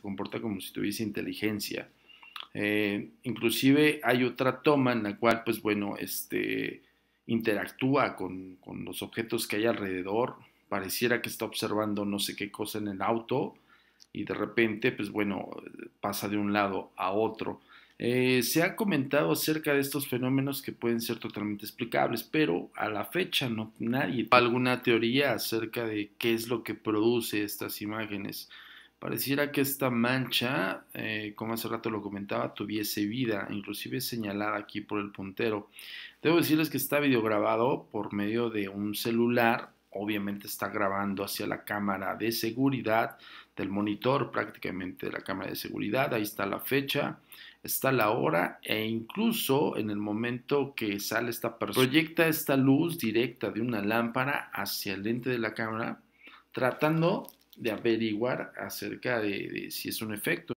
comporta como si tuviese inteligencia. Eh, inclusive hay otra toma en la cual, pues bueno, este, interactúa con, los objetos que hay alrededor, pareciera que está observando no sé qué cosa en el auto y de repente, pues bueno, pasa de un lado a otro. Eh, se ha comentado acerca de estos fenómenos que pueden ser totalmente explicables, pero a la fecha no nadie alguna teoría acerca de qué es lo que produce estas imágenes. Pareciera que esta mancha, eh, como hace rato lo comentaba, tuviese vida, inclusive señalada aquí por el puntero. Debo decirles que está videograbado por medio de un celular, obviamente está grabando hacia la cámara de seguridad del monitor, prácticamente de la cámara de seguridad, ahí está la fecha, está la hora e incluso en el momento que sale esta persona, proyecta esta luz directa de una lámpara hacia el lente de la cámara, tratando de averiguar acerca de, si es un efecto